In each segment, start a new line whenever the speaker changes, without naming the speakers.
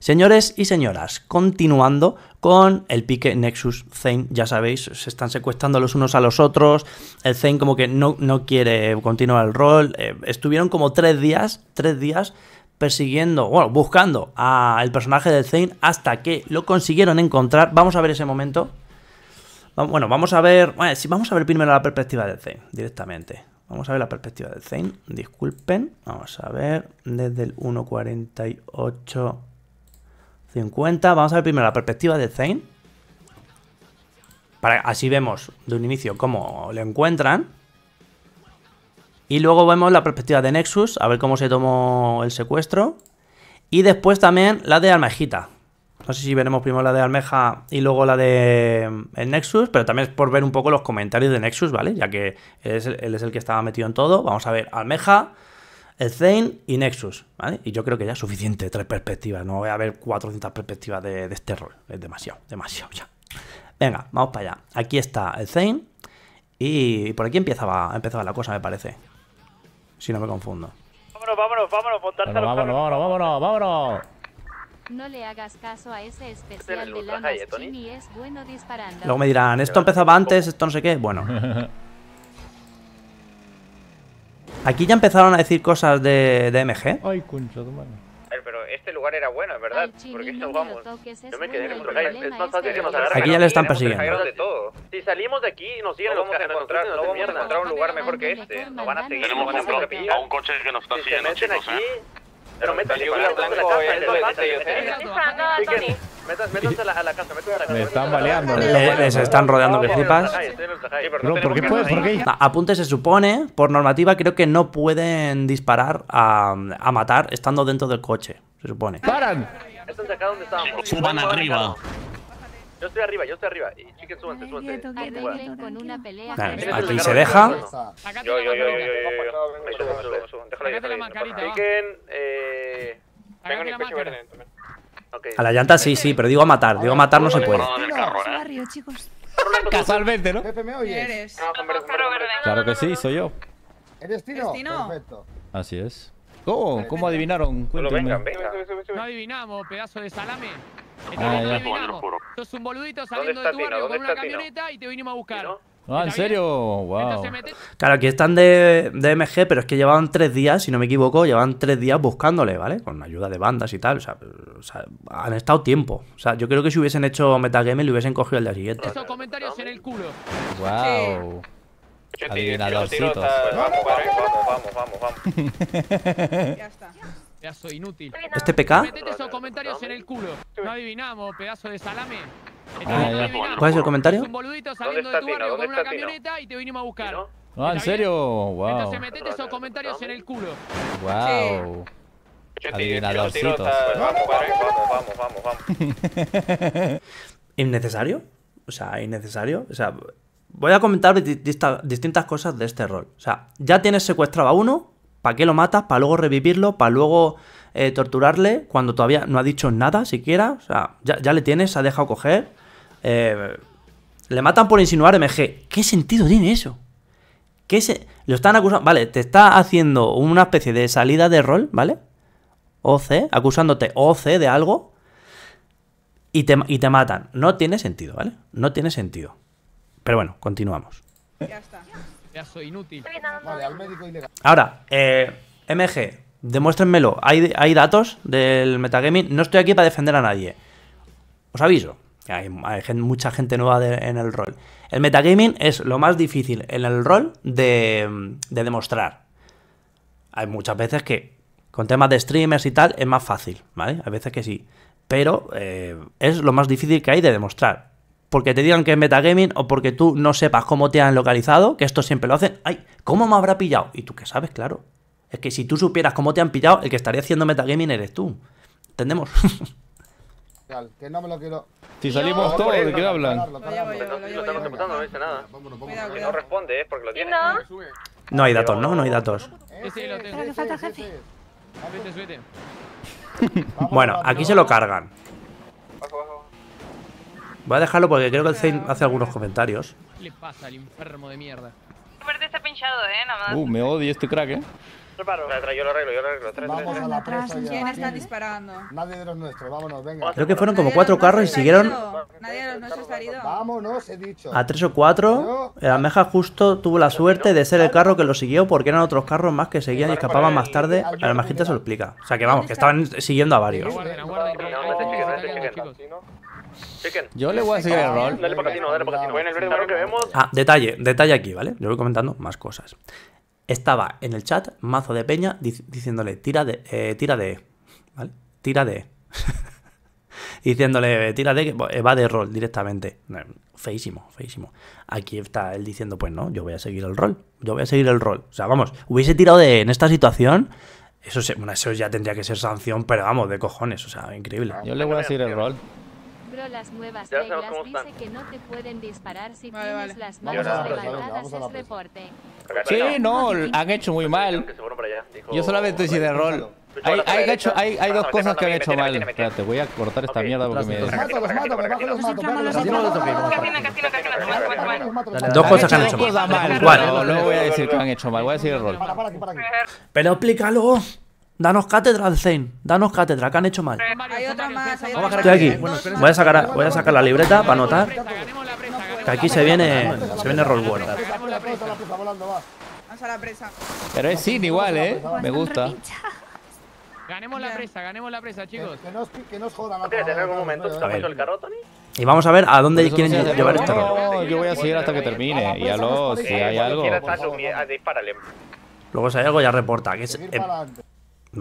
Señores y señoras, continuando con el pique Nexus Zane, ya sabéis, se están secuestrando los unos a los otros, el Zane como que no, no quiere continuar el rol, eh, estuvieron como tres días, tres días persiguiendo, bueno, buscando al personaje del Zane hasta que lo consiguieron encontrar, vamos a ver ese momento. Bueno, vamos a ver, bueno, vamos a ver primero la perspectiva del Zane, directamente. Vamos a ver la perspectiva del Zane, disculpen, vamos a ver, desde el 1.48... 50. Vamos a ver primero la perspectiva de Zane. Para, así vemos de un inicio cómo le encuentran. Y luego vemos la perspectiva de Nexus, a ver cómo se tomó el secuestro. Y después también la de Almejita. No sé si veremos primero la de Almeja y luego la de eh, Nexus, pero también es por ver un poco los comentarios de Nexus, ¿vale? Ya que es, el, él es el que estaba metido en todo. Vamos a ver Almeja, el Zane y Nexus, ¿vale? Y yo creo que ya es suficiente tres perspectivas, no voy a ver 400 perspectivas de, de este rol, es demasiado, demasiado ya. Venga, vamos para allá. Aquí está el Zane y por aquí empezaba, empezaba la cosa, me parece. Si no me confundo.
Vámonos, vámonos,
vámonos,
montarte vámonos, vámonos, vámonos,
No le hagas caso a ese especial de Lamas Chini, es bueno disparando. Luego me dirán, esto empezaba antes,
esto no sé qué. Bueno. Aquí ya empezaron a decir cosas de, de MG. Ay, concha, tu madre. Pero
este lugar era bueno,
verdad. Porque no vamos. Yo me quedé en el Es más fácil que nos agarren. Aquí ya le están persiguiendo. Si salimos de aquí y nos siguen, no vamos a encontrar, no vamos a un lugar mejor que este. Nos van a seguir. Tenemos a un coche que nos está siguiendo, chicos, eh. Pero métanse eh, eh. a la casa. a
la casa. Me están baleando. Les están rodeando que flipas. ¿Por qué puedes? Apunte se supone, por normativa, creo que no pueden disparar a, a matar estando dentro del coche. Se supone. ¡Paran!
de Suban arriba. Yo estoy arriba, yo estoy arriba. Y chicas, súbanse, súbanse. con una pelea. Aquí se deja. Yo, yo, yo, yo, yo. verde
A
la llanta sí, sí, pero digo a matar. Digo a matar no se puede.
Casualmente, ¿no? Pepe, ¿me oyes?
Claro que sí, soy yo.
¿Eres Tino? Perfecto.
Así es. ¿Cómo? ¿Cómo adivinaron? Cuéntame. No adivinamos, pedazo de salame. Ay, Esto es un boludito saliendo de tu barrio con una camioneta y te vinimos a
buscar. Ah, ¿en serio? Wow. Claro, aquí están de, de, MG, pero es que llevaban tres días, si no me equivoco, llevaban tres días buscándole, ¿vale? Con ayuda de bandas y tal. O sea, o sea han estado tiempo. O sea, yo creo que si hubiesen hecho metagame, le hubiesen cogido el día siguiente. Esos comentarios
en el culo.
Wow. Sí. Adivinadorcitos. Vamos, vamos, vamos, vamos, vamos. ya está. Pedazo inútil. ¿Este PK? Metete esos comentarios en el culo. No adivinamos, pedazo de salame. Ah, ¿Cuál es el comentario? Un boludito saliendo de tu barrio con una camioneta y te vinimos a buscar. Ah, ¿en serio? Wow. Entonces metete esos
comentarios en el culo.
Wow. Adivinadorcitos. Vamos,
vamos, vamos,
vamos. ¿Innecesario? O sea, innecesario. O sea, voy a comentar distintas cosas de este rol. O sea, ya tienes secuestrado a uno ¿Para qué lo matas? ¿Para luego revivirlo? ¿Para luego eh, torturarle cuando todavía no ha dicho nada siquiera? O sea, ya, le tienes, se ha dejado coger. Eh, le matan por insinuar MG. ¿Qué sentido tiene eso? ¿Qué se... Lo están acusando... Vale, te está haciendo una especie de salida de rol, ¿vale? OC, acusándote OC de algo. Y te, y te matan. No tiene sentido, ¿vale? No tiene sentido. Pero bueno, continuamos. Ya está. Ahora, MG, demuéstrenmelo. Hay, datos del metagaming. No estoy aquí para defender a nadie. Os aviso. Hay, hay mucha gente nueva en el rol. El metagaming es lo más difícil en el rol de, demostrar. Hay muchas veces que con temas de streamers y tal es más fácil, ¿vale? Hay veces que sí. Pero eh, es lo más difícil que hay de demostrar porque te digan que es metagaming o porque tú no sepas cómo te han localizado, que esto siempre lo hacen. Ay, ¿cómo me habrá pillado? Y tú que sabes, claro. Es que si tú supieras cómo te han pillado, el que estaría haciendo metagaming eres tú. ¿Entendemos?
que no me lo quiero.
Si salimos todos, ¿de qué hablan? No
responde, es ¿eh? porque lo
No hay datos, ¿no? No hay datos. Bueno, aquí se lo cargan. Voy a dejarlo porque creo que el Zane hace algunos comentarios.
¿Qué le pasa al enfermo de mierda?
verde está pinchado, eh, nada más. Uh, me
odio este crack,
eh.
Yo lo arreglo, yo lo arreglo. vamos a ¿Quién está disparando? Nadie de los nuestros, vámonos, venga. Creo que fueron como cuatro
carros y siguieron...
Nadie de los nuestros ha salido Vámonos, he dicho.
A tres o cuatro, el meja justo tuvo la suerte de ser el carro que lo siguió porque eran otros carros más que seguían y escapaban más tarde. A la majita se lo explica. O sea que vamos, que estaban siguiendo a varios. No,
no yo le voy a seguir el rol. Dale dale Ah,
detalle, detalle aquí, ¿vale? Yo voy comentando más cosas. Estaba en el chat mazo de peña diciéndole tira de, eh, tira de, e", Tira de. E". diciéndole tira de, e", que eh, va de rol directamente. Feísimo, feísimo. Aquí está él diciendo, pues no, yo voy a seguir el rol. Yo voy a seguir el rol. O sea, vamos, hubiese tirado de en esta situación. Eso, eso ya tendría que ser sanción, pero vamos, de cojones, o sea, increíble. Yo le voy a seguir el rol
las nuevas reglas dicen que no te pueden disparar si tienes vale. las manos levantadas, es reporte. Sí, no, han hecho muy mal. Yo solamente hice de rol. Hay, hay, hecho, ah, hay, hay dos cosas que han hecho mal. Te voy a cortar esta mierda porque me...
Dos cosas que han hecho mal. No voy a decir que han hecho mal, voy a decir el rol.
Pero explícalo. Danos cátedra al Zen, danos cátedra, que han hecho mal. Hay otra
más, Estoy aquí. Voy a
sacar, voy a sacar la libreta para anotar. Pues, que aquí se viene, se viene Roll la
presa. Pero es sin igual, eh. Me gusta. Ganemos la presa, ganemos la presa, chicos. Que, nos, que nos jodan. ¿En algún momento está el carro,
Y vamos a ver a dónde quieren llevar este rol.
yo
voy a seguir hasta que
termine. Y a los,
si hay algo. Eh,
luego si hay algo ya reporta. Que es,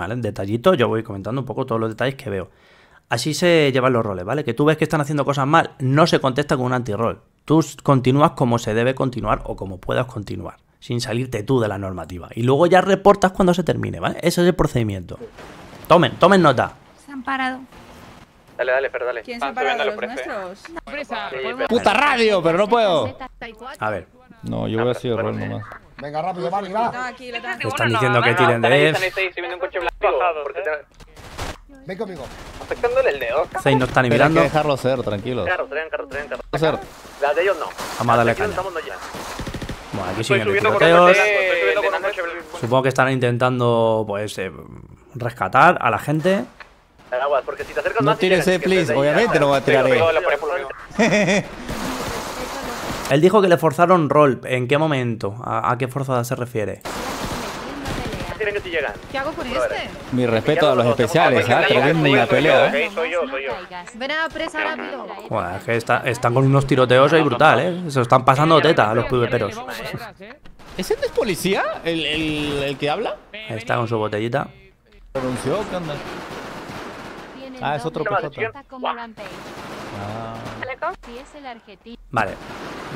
en Detallito, yo voy comentando un poco todos los detalles que veo. Así se llevan los roles, ¿vale? Que tú ves que están haciendo cosas mal, no se contesta con un anti-roll. Tú continúas como se debe continuar o como puedas continuar, sin salirte tú de la normativa. Y luego ya reportas cuando se termine, ¿vale? Ese es el procedimiento. Tomen, tomen nota. Se han parado. Dale, dale, pero ¿Quién se ah, han parado? ¿Los
nuestros? ¡Puta radio, pero no puedo!
A ver. No, yo voy a seguir rol nomás.
Venga, rápido, Barney, va. No, Están diciendo que tiren de él. Ven conmigo. Afectándole el dedo. Seis no están
ni mirando. dejarlo ser, tranquilo. Carro, tren, carro, tren, carro. La de ellos no. Vamos a darle
Bueno, aquí siguen los tiroteos. Supongo que están intentando, pues, eh, rescatar a la gente. Aguas, porque si te acercas no tires, please. Obviamente no va a tirar. Él dijo que le forzaron rol. ¿En qué momento? ¿A, qué forzada se refiere?
¿Qué hago con este?
Mi respeto a los especiales, pelea, ¿eh?
Soy yo, soy yo. Ven a presa rápido.
que están con unos tiroteos ahí brutales, ¿eh? Se están pasando teta a los puberperos.
¿Ese es policía? ¿El, el, que habla?
está con su botellita. ¿Qué onda? Ah, es otro Ah. Vale,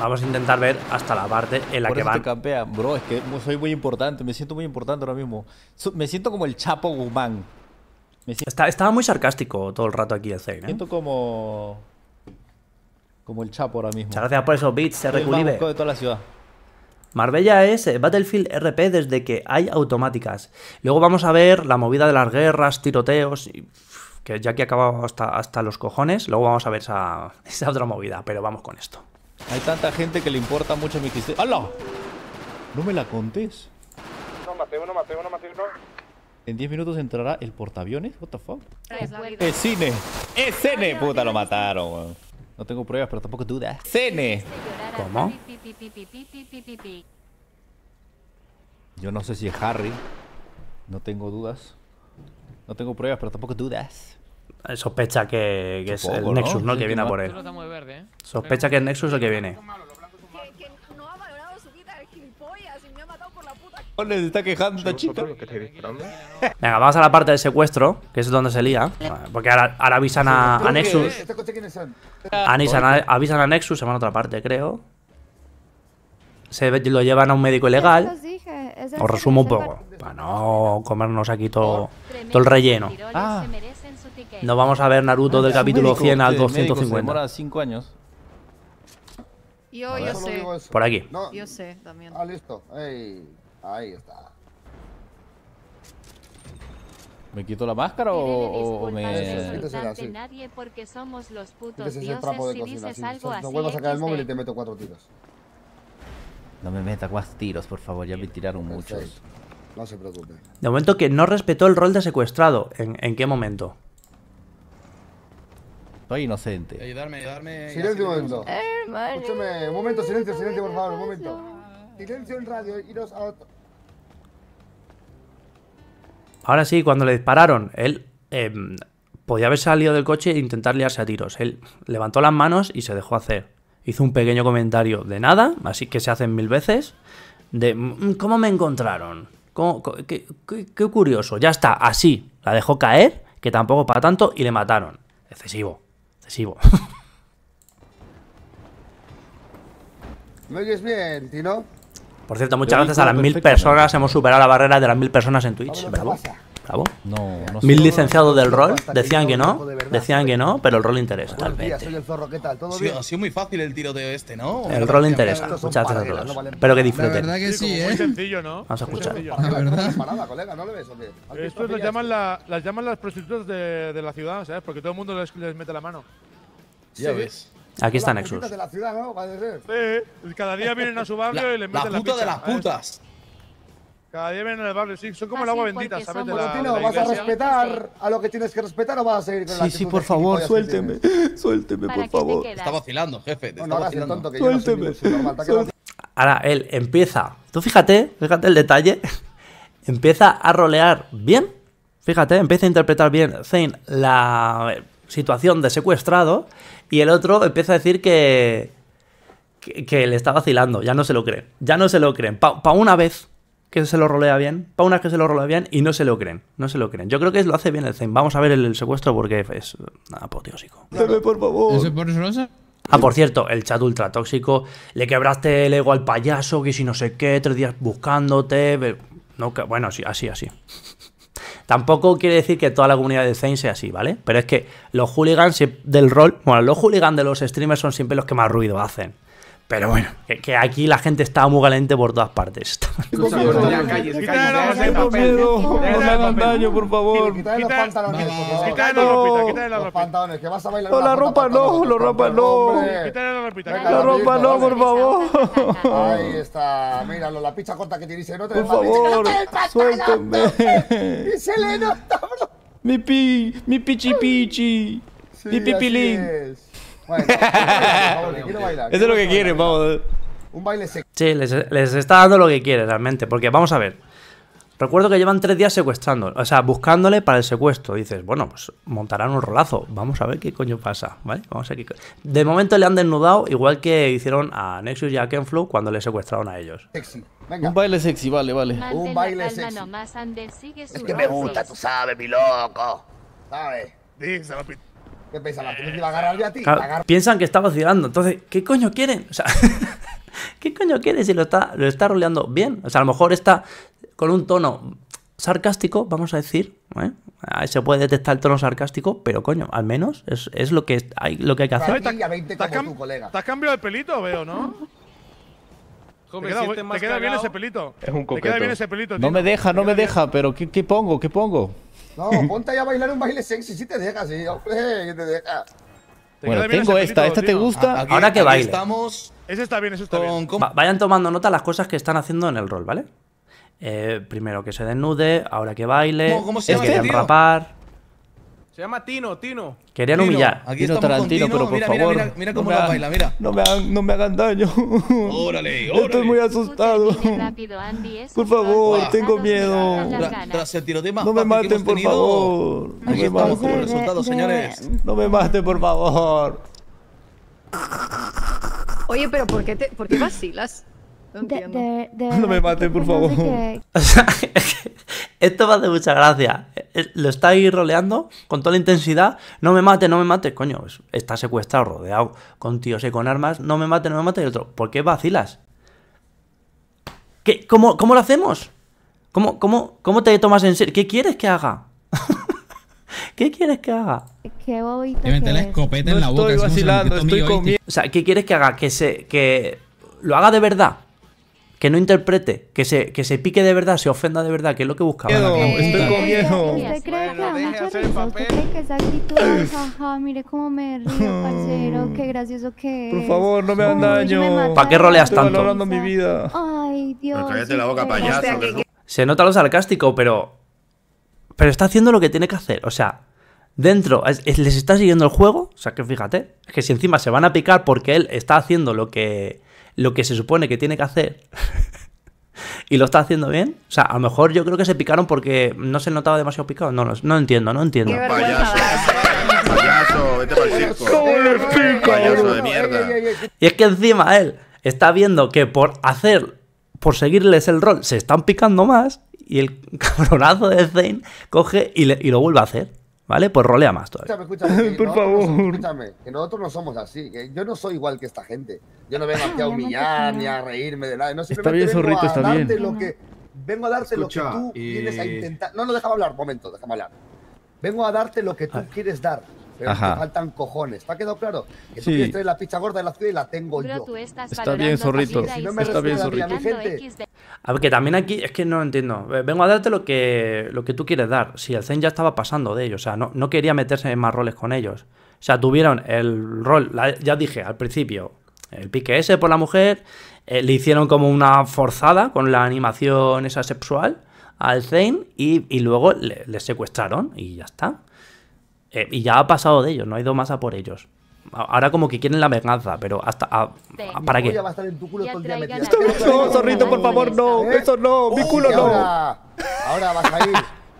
vamos a intentar ver hasta la parte en la que va van. Te Bro, es que soy muy importante, me siento muy importante
ahora mismo. Me siento como el Chapo Guzmán. estaba muy sarcástico todo el rato aquí el Me ¿eh? siento
como... Como el Chapo ahora mismo.
Muchas gracias por esos beats,
se de toda la ciudad.
Marbella es eh, Battlefield RP desde que hay automáticas. Luego vamos a ver la movida de las guerras, tiroteos y que ya que acabamos hasta, hasta los cojones, luego vamos a ver esa, otra movida, pero vamos con esto. Hay tanta gente que le importa mucho mi existencia. ¡Hala! No me la contes
No, mate uno, mate, uno, mate uno.
En 10 minutos entrará el portaaviones. What the fuck? Es cine. Es cine. Puta, lo mataron, weón. No tengo pruebas, pero tampoco dudas. Cine. ¿Cómo? Yo no sé si es Harry. No tengo dudas. No tengo pruebas, pero tampoco dudas.
Sospecha que, es el Nexus, ¿no? que viene a por él. ¿eh? Sospecha que el Nexus es el que viene.
Le está quejando la chica. Venga,
vamos a la parte del secuestro, que es donde se lía. Porque ahora,
avisan a, Nexus. Eh, ¿este a
avisan a Nexus, se van a otra parte, creo. Se lo llevan a un médico ilegal. Os resumo un poco, para no comernos aquí todo, todo el relleno. Ah. Nos vamos a ver Naruto del capítulo 100 al 250.
años.
Yo, yo sé. Por aquí. Yo sé también. Ah, listo. Ahí, está.
¿Me quito la máscara o, o me.? nadie porque somos los putos dioses. Si dices algo así. No vuelvo a sacar el móvil y
te meto cuatro tiros.
No me meta más tiros, por favor, ya me tiraron
muchos.
No se preocupe.
De momento que no respetó el rol de secuestrado. ¿En, qué momento? Soy inocente.
Ayudarme, ayudarme. Silencio un momento. Escúchame, un momento, silencio, silencio, por favor, un momento. Silencio en radio, iros a otro.
Ahora sí, cuando le dispararon, él em, podía haber salido del coche e intentar liarse a tiros. Él levantó las manos y se dejó hacer hizo un pequeño comentario de nada, así que se hacen mil veces, de mm, cómo me encontraron, qué, curioso, ya está, así, la dejó caer, que tampoco para tanto, y le mataron. Excesivo, excesivo.
¿Me oyes bien, Tino?
Por cierto, muchas gracias a las mil personas, hemos superado la barrera de las mil personas en Twitch, bravo. Bravo. No, no Mil licenciados del rol decían que no, decían que no, pero el rol interesa. Tal
vez. Ha
sido muy fácil el tiroteo este, ¿no? El rol interesa. Muchas gracias a todos. Pero que
disfruten. La verdad
que sí, ¿eh? Muy sencillo, ¿no?
Vamos a escuchar. La verdad. Esto lo llaman la, las llaman las prostitutas de, de, la ciudad, ¿sabes? Porque todo el mundo les, mete la mano. Ya ves. Aquí está
Nexus.
de la ciudad, ¿no?
Sí, cada día vienen a su barrio y les meten la puta de las putas. Cada día vienen al barrio, sí, son como el ah, agua bendita, ¿sabes? vas a respetar
a lo que tienes que respetar o vas a seguir con la Sí, sí, por favor, suélteme.
Suélteme,
por favor. Está vacilando, jefe. Te No, vacilando. que no Suélteme.
Ahora él empieza, tú fíjate, fíjate el detalle, empieza a rolear bien, fíjate, empieza a interpretar bien Zane la situación de secuestrado y el otro empieza a decir que, que, que le está vacilando, ya no se lo creen, ya no se lo creen, para una vez, que se lo rolea bien, unas que se lo rolea bien y no se lo creen, no se lo creen. Yo creo que lo hace bien el Zen. Vamos a ver el, secuestro porque es apoteósico.
por favor.
Ah, por cierto, el chat ultra tóxico, le quebraste el ego al payaso, que si no sé qué, tres días buscándote. No, bueno, así, así, así. Tampoco quiere decir que toda la comunidad de Zen sea así, ¿vale? Pero es que los hooligans del rol, bueno, los hooligans de los streamers son siempre los que más ruido hacen. Pero bueno, que, aquí la gente estaba muy caliente por todas partes.
por
favor. Quítale
los pantalones, Quítale
la favor! quítale la ropita. pantalones, que vas a bailar. No, la ropa no, la ropa no. Quítale la ropita. La ropa no, por favor. Ahí está, míralo, la picha corta que tiene no te Por favor, suéltame. Y se le nota, bro.
Mi pi, mi pichi pichi. Mi pipilín.
Bueno, Eso es lo que quieren, vamos. Un baile sexy.
Sí, les, está dando lo que quiere realmente. Porque vamos a ver. Recuerdo que llevan tres días secuestrando, o sea, buscándole para el secuestro. dices, bueno, pues montarán un rolazo. Vamos a ver qué coño pasa, ¿vale? Vamos a ver De momento le han desnudado, igual que hicieron a Nexus y a Kenflow cuando le secuestraron a ellos. Un baile sexy, vale, vale. un
baile sexy. es que me gusta, tú sabes, mi loco. ¿Sabes? Díselo, ¿Qué ¿La tienes que agarrar a ti?
Piensan que está vacilando. Entonces, ¿qué coño quieren? ¿qué coño quieren si lo está, lo está roleando bien? O sea, a lo mejor está con un tono sarcástico, vamos a decir. ¿eh? se puede detectar el tono sarcástico, pero coño, al menos es, es lo, que hay, lo que hay que hacer. estás
20 tu colega. ¿Te has cambiado el pelito, veo, no?
te queda, queda bien ese
pelito. Es un coqueto. No me
deja, no me
deja, pero ¿qué, qué pongo? ¿Qué pongo?
No, ponte ahí a bailar un baile sexy, si te dejas, sí, te deja. Bueno, tengo
esta, ¿esta te gusta? Ah, ahora que baile.
Estamos está bien,
ese está bien.
Vayan tomando nota las cosas que están haciendo en el rol, ¿vale? Eh, primero que se desnude, ahora que baile, ¿Cómo, que se este que rapar.
Se llama Tino, Tino.
Querían humillar. Aquí Tino Tarantino, Tino. pero por favor. Mira,
cómo la baila,
mira. No me, hagan, no me hagan daño. Órale, órale. Estoy muy asustado. por favor, tengo miedo. no me maten, por favor. no estamos maten. No me maten, por favor. Oye, pero ¿por qué, te, por qué vacilas? No me mate, por favor.
esto me hace mucha gracia. Eh, eh, lo estáis roleando con toda la intensidad. No me mate, no me mate. Coño, pues, está secuestrado, rodeado con tíos y con armas. No me mate, no me mate. Y otro, ¿por qué vacilas? cómo, cómo, lo hacemos? ¿Cómo, cómo, ¿Cómo te tomas en serio? ¿Qué quieres que haga? ¿Qué quieres que haga? Que bobito. en la boca. Estoy vacilando, O sea, ¿qué quieres que haga? Que se. que lo haga de verdad que no interprete, que se, que se pique de verdad, se ofenda de verdad, que es lo que buscaba. estoy con miedo. ¿Usted
cree que la que actitud ajá, mire cómo me río, parcero, mm. qué gracioso que es? Por
favor, no me hagan daño. ¿Para qué roleas tanto? Estoy mi vida.
Ay, Dios. cállate la boca, payaso.
Se nota lo sarcástico, pero... Pero está haciendo lo que tiene que hacer, o sea... Dentro, les está siguiendo el juego, o sea que fíjate, es que si encima se van a picar porque él está haciendo lo que lo que se supone que tiene que hacer y lo está haciendo bien. O sea, a lo mejor yo creo que se picaron porque no se notaba demasiado picado. No, no, entiendo, no entiendo. Payaso,
payaso, vete Payaso de mierda.
Y es que encima él está viendo que por hacer, por seguirles el rol, se están picando más. Y el cabronazo de Zane coge y lo vuelve a hacer. ¿Vale? Pues rolea más
todavía. Escúchame, escúchame. Por favor. escúchame, que nosotros no somos así. Que yo no soy igual que esta gente. Yo no vengo aquí a humillar ni a reírme de nada. No, está bien, zorrito, está Lo que, vengo a darte lo que tú quieres vienes a intentar. No, no, déjame hablar, momento, déjame hablar. Vengo a darte lo que tú quieres dar pero faltan cojones. ¿Te ha quedado claro? Que tú sí. quieres la picha gorda de la ciudad y la tengo yo. Está bien, zorrito. está bien, zorrito.
A ver, que también aquí es que no entiendo. Vengo a darte lo que, lo que tú quieres dar. Si el Zen ya estaba pasando de ellos, o sea, no, quería meterse en más roles con ellos. O sea, tuvieron el rol, ya dije al principio, el pique ese por la mujer, eh, le hicieron como una forzada con la animación esa sexual al Zen, y, luego le, secuestraron y ya está. Eh, y ya ha pasado de ellos, no ha ido más a por ellos. Ahora como que quieren la venganza, pero hasta... ¿Para qué? Va
No, zorrito, por favor, no. Eso no, mi culo no. Ahora, vas a ir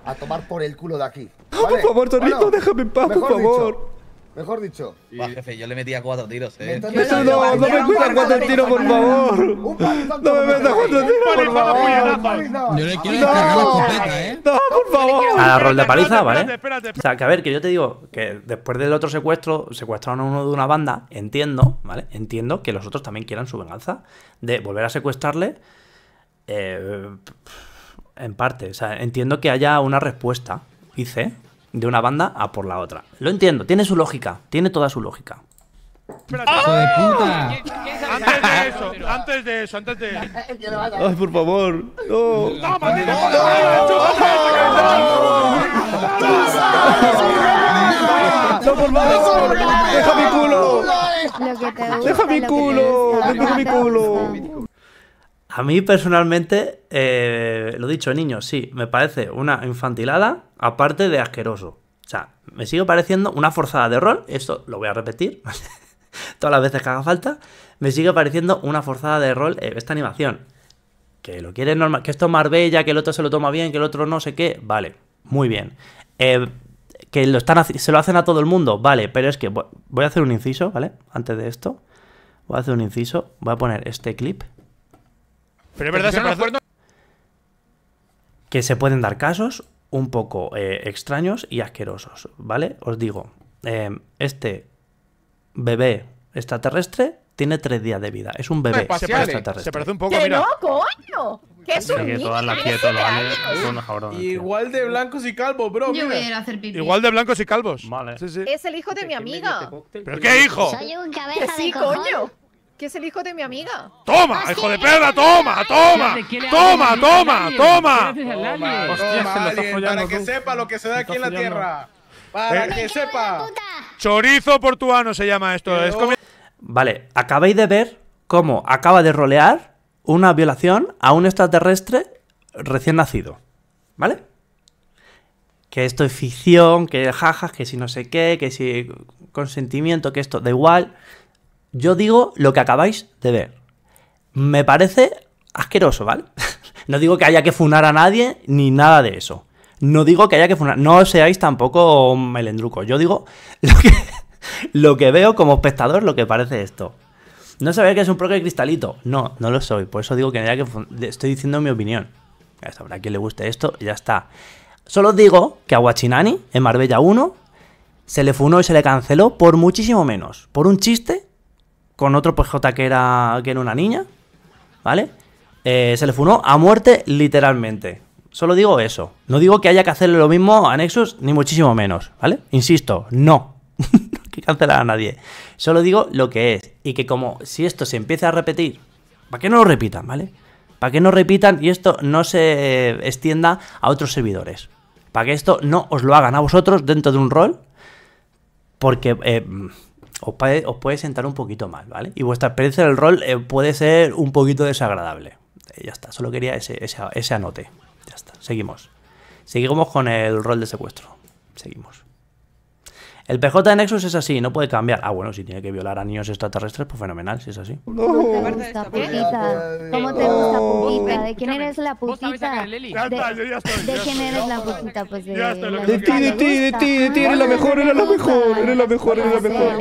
a tomar por el culo de aquí. Por favor, zorrito, déjame
en paz, por favor.
Mejor dicho. yo le metía cuatro tiros, eh. no, me metas cuatro tiros, por favor. no me metas cuatro tiros, por favor. Yo le quiero descargar la escopeta,
eh. No, por favor. A la rol de
paliza, ¿vale? O sea, que a ver, que yo te digo que después del otro secuestro, secuestraron a uno de una banda, entiendo, ¿vale? Entiendo que los otros también quieran su venganza de volver a secuestrarle. Eh, en parte, o sea, entiendo que haya una respuesta, hice, de una banda a por la otra. Lo entiendo, tiene su lógica, tiene toda su lógica. ¡Hijo de puta!
Antes de eso, antes de eso, antes de Ay,
por favor.
No. No, No, por favor. mi culo. Deja mi culo. Deja mi
culo. A mí personalmente, eh, lo dicho, niños, sí, me parece una infantilada, aparte de asqueroso. O sea, me sigue pareciendo una forzada de rol, esto lo voy a repetir todas las veces que haga falta, me sigue pareciendo una forzada de rol eh, esta animación. Que lo quiere normal, que esto es más bella, que el otro se lo toma bien, que el otro no sé qué, vale, muy bien. Eh, que lo están, se lo hacen a todo el mundo, vale, pero es que voy a hacer un inciso, ¿vale? Antes de esto, voy a hacer un inciso, voy a poner este clip pero es verdad, que se pueden dar casos un poco eh, extraños y asquerosos, ¿vale? Os digo, eh, este bebé extraterrestre tiene tres días de vida. Es un bebé
extraterrestre. Se parece un poco, ¿Qué mira. no, coño! ¡Qué es un
Igual de blancos y calvos, bro.
Igual
de blancos y calvos. Vale. Sí, sí.
Es el hijo de mi amiga.
Este ¿Pero qué hijo? Soy
un cabeza sí, de coño que es el hijo de mi amiga.
¡Toma, ah, hijo de perra! ¡Toma, toma! ¡Toma, toma, toma! Para que sepa lo que se da aquí en la tierra. Para eh. que sepa. Chorizo portuano se llama esto.
Vale, acabáis de ver cómo acaba de rolear una violación a un extraterrestre recién nacido. ¿Vale? que esto es ficción, que jajas, que si no sé qué, que si consentimiento, que esto da igual. Yo digo lo que acabáis de ver. Me parece asqueroso, ¿vale? no digo que haya que funar a nadie ni nada de eso. No digo que haya que funar. No seáis tampoco melendruco. Yo digo lo que, veo como espectador, lo que parece esto. No sabéis que es un propio cristalito. No, no lo soy. Por eso digo que, haya que estoy diciendo mi opinión. Ya sabrá quien le guste esto y ya está. Solo digo que a Guachinani, en Marbella 1, se le funó y se le canceló por muchísimo menos. Por un chiste con otro PJ que era, que era una niña, ¿vale? Eh, se le funó a muerte literalmente. Solo digo eso. No digo que haya que hacerle lo mismo a Nexus, ni muchísimo menos, ¿vale? Insisto, no. que cancelar a nadie. Solo digo lo que es. Y que como si esto se empieza a repetir, para qué no lo repitan, ¿vale? Para que no repitan y esto no se extienda a otros servidores. Para que esto no os lo hagan a vosotros dentro de un rol. Porque eh, os puede, sentar un poquito más, ¿vale? Y vuestra experiencia del rol eh, puede ser un poquito desagradable. Eh, ya está, solo quería ese, ese anote. Ya está, seguimos. Seguimos con el rol de secuestro. Seguimos. El PJ de Nexus es así, no puede cambiar. Ah, bueno, si tiene que violar a niños extraterrestres, pues fenomenal, si es así.
No. ¿Cómo te gusta, pues Pupita? ¿Cómo te gusta, Pupita? ¿De oh. quién eres la Pupita? De, quién eres la putita? Pues de... De
ti, de ti, de ti, de ti, eres la mejor, eres la mejor, eres la mejor,
eres la mejor.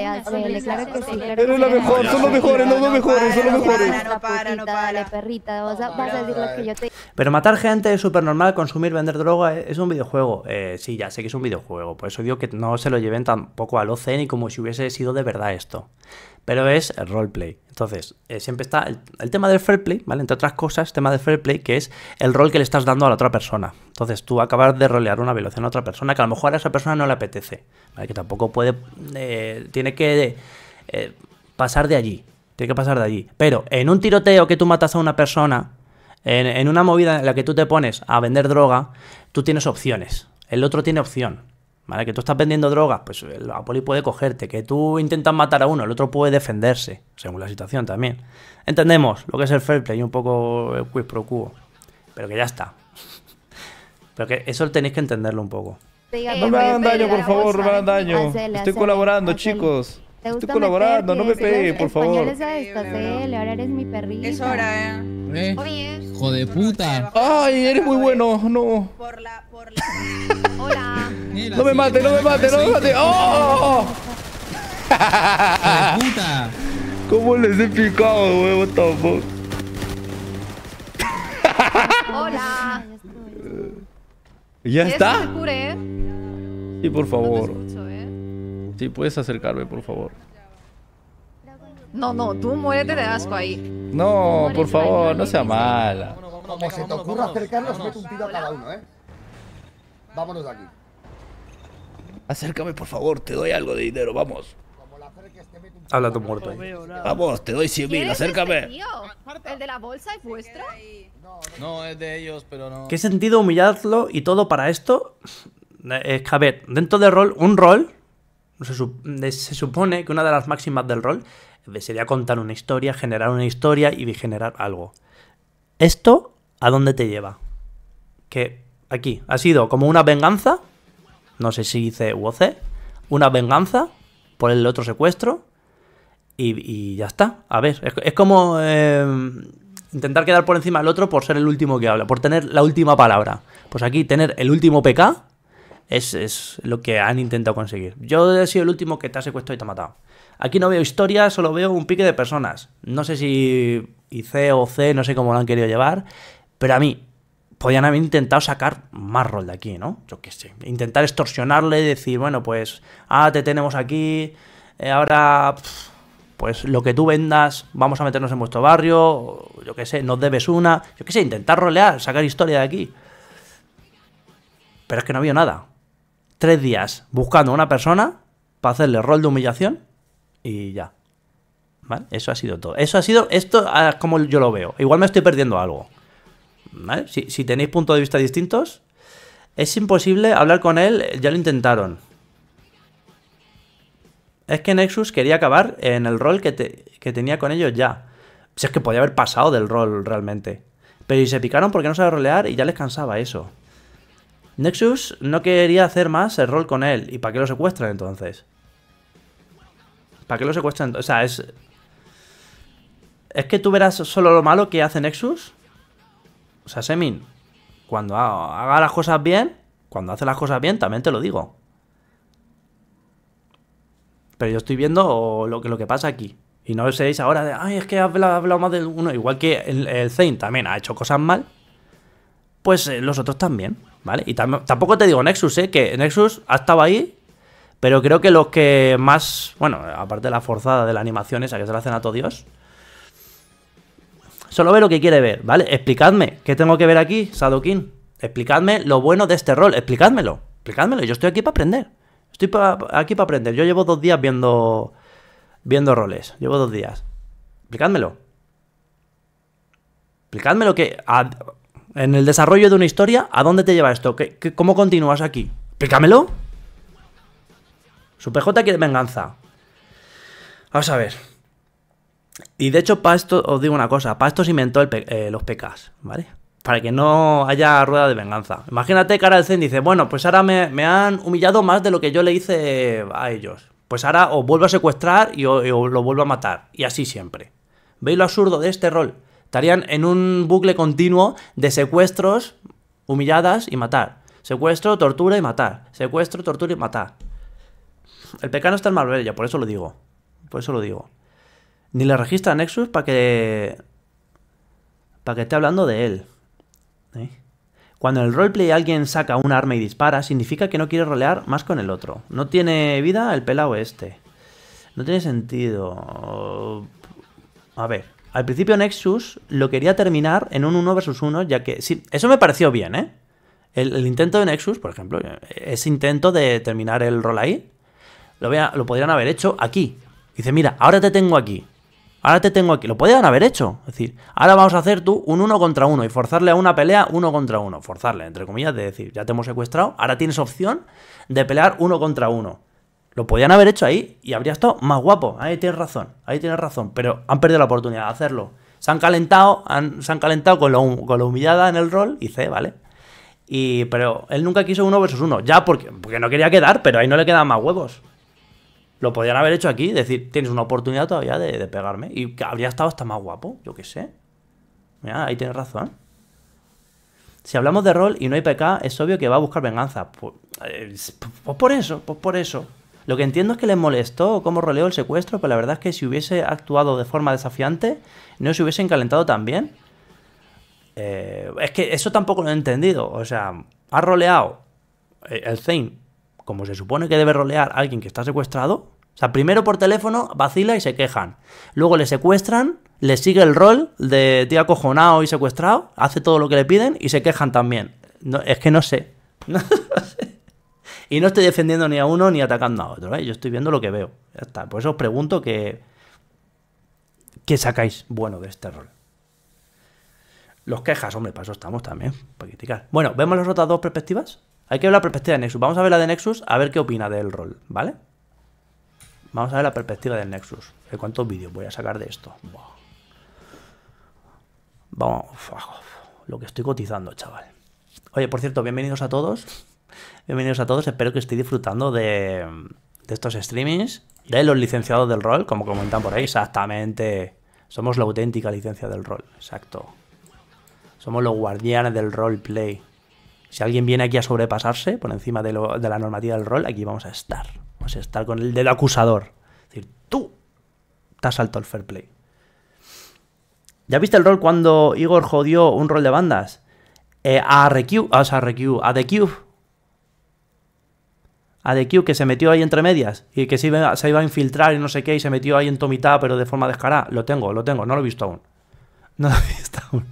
Eres la mejor,
son los mejores, los mejores, son los mejores.
No para, no para. perrita, vas a decir lo que yo te...
Pero matar gente es súper normal, consumir, vender droga, eh, es un videojuego. Eh, sí, ya sé que es un videojuego, por eso digo que no se lo lleven tan tampoco al OC ni como si hubiese sido de verdad esto. Pero es el roleplay. Entonces, eh, siempre está el, tema del fair play, ¿vale? Entre otras cosas, el tema del fair play, que es el rol que le estás dando a la otra persona. Entonces, tú acabas de rolear una velocidad a otra persona que a lo mejor a esa persona no le apetece, Que tampoco puede. Eh, tiene que eh, pasar de allí. Tiene que pasar de allí. Pero en un tiroteo que tú matas a una persona, en una movida en la que tú te pones a vender droga, tú tienes opciones. El otro tiene opción. ¿Vale? Que tú estás vendiendo drogas, pues eh, la poli puede cogerte. Que tú intentas matar a uno, el otro puede defenderse, según la situación también. Entendemos lo que es el fair play y un poco el eh, quiz pro quo. Pero que ya está. Pero que eso tenéis que entenderlo un poco.
no me hagan daño, por favor, no me hagan daño. Estoy colaborando,
chicos. ¿Te Estoy colaborando, no me pegue, por favor.
ahora eres mi perrito. Es hora, eh. Hijo de puta. Ay, eres muy bueno, no. Por la, por la. Hola. No me mate, no me mate, no me mate. ¡Oh! ¡Hijo puta! ¿Cómo les he picado, huevo, tampoco?
Hola.
¿Ya está? sí, por favor. ¿eh? Si puedes acercarme, por favor.
No, no, tú muérete de asco ahí.
No, por favor, no sea mala.
Como se te ocurra acercarnos, mete un tiro a cada uno, ¿eh? Vámonos de aquí.
Acércame, por favor, te doy algo de dinero,
vamos. Habla tu muerto ahí. Vamos, te doy 100
mil, este acércame.
¿El de la bolsa es vuestro?
No, es de ellos, pero no. ¿Qué sentido humillarlo y todo para esto? Eh, a ver, dentro de rol, un rol se, supone que una de las máximas del rol eh, sería contar una historia, generar una historia y generar algo. ¿Esto a dónde te lleva? Que aquí ha sido como una venganza, no sé si dice UOC, una venganza por el otro secuestro y, ya está. A ver, es, como em, intentar quedar por encima del otro por ser el último que habla, por tener la última palabra. Pues aquí tener el último PK es, lo que han intentado conseguir. Yo he sido el último que te ha secuestrado y te ha matado. Aquí no veo historia, solo veo un pique de personas. No sé si IC o C, no sé cómo lo han querido llevar, pero a mí podían haber intentado sacar más rol de aquí, ¿no? Yo qué sé, intentar extorsionarle, decir, bueno, pues, ah, te tenemos aquí, eh, ahora, pues lo que tú vendas, vamos a meternos en vuestro barrio, yo qué sé, nos debes una, yo qué sé, intentar rolear, sacar historia de aquí. Pero es que no había nada tres días buscando a una persona para hacerle rol de humillación y ya. ¿Vale? Eso ha sido todo. Eso ha sido, esto ah, como yo lo veo. Igual me estoy perdiendo algo. ¿Vale? Si, tenéis puntos de vista distintos, es imposible hablar con él, ya lo intentaron. Es que Nexus quería acabar en el rol que, tenía con ellos ya. Si es que podía haber pasado del rol realmente. Pero y se picaron porque no sabe rolear y ya les cansaba eso. Nexus no quería hacer más el rol con él. ¿Y para qué lo secuestran entonces? ¿Para qué lo secuestran? O sea, es... ¿Es que tú verás solo lo malo que hace Nexus? O sea, Semin, cuando haga las cosas bien, cuando hace las cosas bien, también te lo digo. Pero yo estoy viendo lo que, lo que pasa aquí. Y no oséis ahora de, ay, es que ha hablado, más de uno. Igual que el, el Zane también ha hecho cosas mal, pues eh, los otros también. ¿vale? Y tampoco te digo Nexus, ¿eh? Que Nexus ha estado ahí, pero creo que los que más, bueno, aparte de la forzada de la animación esa que se la hacen a todo Dios, solo ve lo que quiere ver, ¿vale? Explicadme, ¿qué tengo que ver aquí, Sadokin? Explicadme lo bueno de este rol, explicadmelo explicadmelo yo estoy aquí para aprender. Estoy aquí para aprender. Yo llevo dos días viendo viendo roles. Llevo dos días. explicadmelo Explicadme lo que. En el desarrollo de una historia, ¿a dónde te lleva esto? cómo continúas aquí? Explícamelo. Su PJ quiere venganza. Vamos a ver. Y de hecho, para os digo una cosa: para esto se inventó eh, los pecas, ¿vale? Para que no haya rueda de venganza. Imagínate que ahora el Zen dice: Bueno, pues ahora me, han humillado más de lo que yo le hice a ellos. Pues ahora os vuelvo a secuestrar y, lo vuelvo a matar. Y así siempre. ¿Veis lo absurdo de este rol? Estarían en un bucle continuo de secuestros, humilladas y matar. Secuestro, tortura y matar. Secuestro, tortura y matar. El pecado está en Marbella, por eso lo digo. Por eso lo digo. Ni le registra Nexus para que. para que esté hablando de él. ¿eh? Cuando en el roleplay alguien saca un arma y dispara, significa que no quiere rolear más con el otro. No tiene vida el pelado este. No tiene sentido. A ver. Al principio Nexus lo quería terminar en un 1 versus 1, ya que... Sí, eso me pareció bien, ¿eh? El, intento de Nexus, por ejemplo, eh, ese intento de terminar el rol ahí, lo, lo podrían haber hecho aquí. Dice, mira, ahora te tengo aquí. Ahora te tengo aquí. Lo podrían haber hecho. Es decir, ahora vamos a hacer tú un 1 contra 1 y forzarle a una pelea uno contra uno. Forzarle, entre comillas, de decir, ya te hemos secuestrado, ahora tienes opción de pelear uno contra uno. Lo podían haber hecho ahí y habría estado más guapo. Ahí tienes razón, ahí tienes razón. Pero han perdido la oportunidad de hacerlo. Se han calentado, se han calentado con, la humillada en el rol y C, ¿vale? Y, pero él nunca quiso uno versus uno. Ya porque, porque no quería quedar, pero ahí no le quedan más huevos. Lo podían haber hecho aquí, decir, tienes una oportunidad todavía de, pegarme. Y habría estado hasta más guapo, yo qué sé. Mira, ahí tienes razón. Si hablamos de rol y no hay PK, es obvio que va a buscar venganza. pues, eh, pues, pues por eso, pues por eso. Lo que entiendo es que le molestó cómo roleó el secuestro, pero la verdad es que si hubiese actuado de forma desafiante, no se hubiesen calentado tan bien. Eh, es que eso tampoco lo he entendido. O sea, ha roleado eh, el Zane como se supone que debe rolear alguien que está secuestrado. O sea, primero por teléfono vacila y se quejan. Luego le secuestran, le sigue el rol de tío acojonado y secuestrado, hace todo lo que le piden y se quejan también. No, es que no sé. No sé. Y no estoy defendiendo ni a uno ni atacando a otro, ¿eh? Yo estoy viendo lo que veo. Ya está. Por eso os pregunto que... ¿Qué sacáis bueno de este rol? Los quejas, hombre, para eso estamos también, para criticar. Bueno, ¿vemos las otras dos perspectivas? Hay que ver la perspectiva de Nexus. Vamos a ver la de Nexus, a ver qué opina del rol, ¿vale? Vamos a ver la perspectiva del Nexus. ¿De cuántos vídeos voy a sacar de esto? Vamos, lo que estoy cotizando, chaval. Oye, por cierto, bienvenidos a todos. Bienvenidos a todos, espero que estéis disfrutando de, estos streamings, de los licenciados del rol, como comentan por ahí, exactamente. Somos la auténtica licencia del rol, exacto. Somos los guardianes del roleplay. Si alguien viene aquí a sobrepasarse por encima de, la normativa del rol, aquí vamos a estar. Vamos a estar con el del acusador. Es decir, tú te has saltado el fair play. ¿Ya viste el rol cuando Igor jodió un rol de bandas? Eh, a RQ, a RQ, a The Cube, a The Q que se metió ahí entre medias y que se iba, se iba, a infiltrar y no sé qué y se metió ahí en Tomita pero de forma descarada. Lo tengo, lo tengo, no lo he visto aún. No lo he visto aún.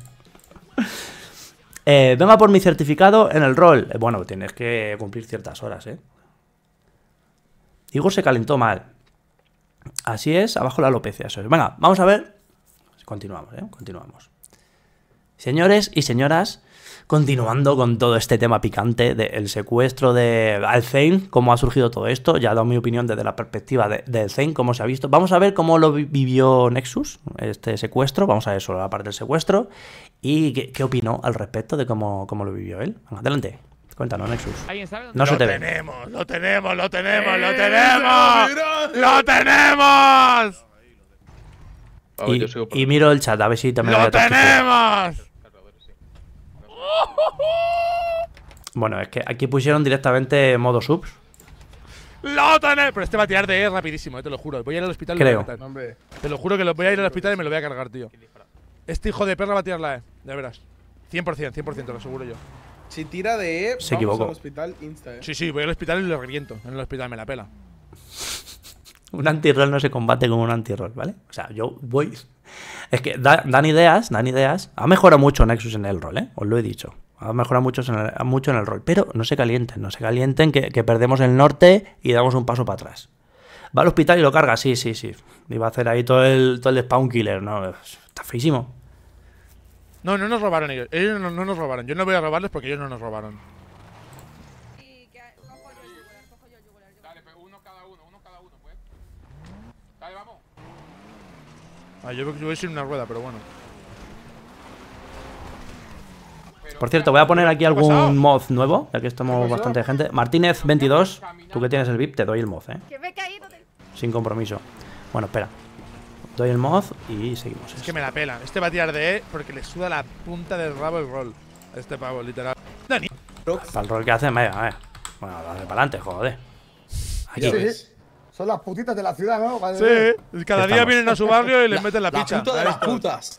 Eh, venga por mi certificado en el rol. Eh, bueno, tienes que cumplir ciertas horas, ¿eh? Igor se calentó mal. Así es, abajo la alopecia, eso Venga, vamos a ver. Continuamos, ¿eh? Continuamos. Señores y señoras, Continuando con todo este tema picante del secuestro de Alzheim, cómo ha surgido todo esto, ya he dado mi opinión desde la perspectiva de, de cómo se ha visto. Vamos a ver cómo lo vivió Nexus, este secuestro, vamos a ver solo la parte del secuestro y qué, opinó al respecto de cómo, cómo lo vivió él. Adelante. Cuéntanos, Nexus. No Lo tenemos,
lo tenemos, lo tenemos, lo ¡Eh, tenemos. ¡Lo
tenemos! Y, miro el chat a ver si también ¡Lo
tenemos!
Bueno, es que aquí pusieron directamente modo subs.
¡Lo Pero este va a tirar de E rapidísimo, eh, te lo juro. Voy a ir al hospital y Creo. Lo te lo juro que lo voy a ir al hospital y me lo voy a cargar, tío. Este hijo de perra va a tirar la E, de veras 100%, 100%, lo aseguro yo. Si tira de E, Se vamos hospital insta, eh. Sí, sí, voy al hospital y lo reviento. En el hospital me la pela.
un anti-roll no se combate con un anti ¿vale? O sea, yo voy es que dan ideas, dan ideas. Ha mejorado mucho Nexus en el rol, ¿eh? Os lo he dicho. Ha mejorado mucho en el, mucho en el rol. Pero no se calienten, no se calienten, que, perdemos el norte y damos un paso para atrás. Va al hospital y lo carga, sí, sí, sí. Iba a hacer ahí todo el, todo el spawn killer, ¿no? Está feísimo.
No, no nos robaron ellos. Ellos no nos robaron. Yo no voy a robarles porque ellos no nos robaron. Ah, yo voy sin una rueda, pero bueno.
Por cierto, voy a poner aquí algún mod nuevo, ya que estamos bastante gente. Martínez 22, tú que tienes el VIP, te doy el mod, ¿eh? Sin compromiso. Bueno, espera. Doy el mod y seguimos.
Es que me la pela. Este va a tirar de E porque le suda la punta del rabo el roll. Este pavo, literal. Dani. Para el rol
que hace, me a ver. Bueno, dale para adelante, joder. Aquí.
Son las putitas de la ciudad, ¿no? sí, cada día vienen a su barrio y les meten la, la picha. las putas.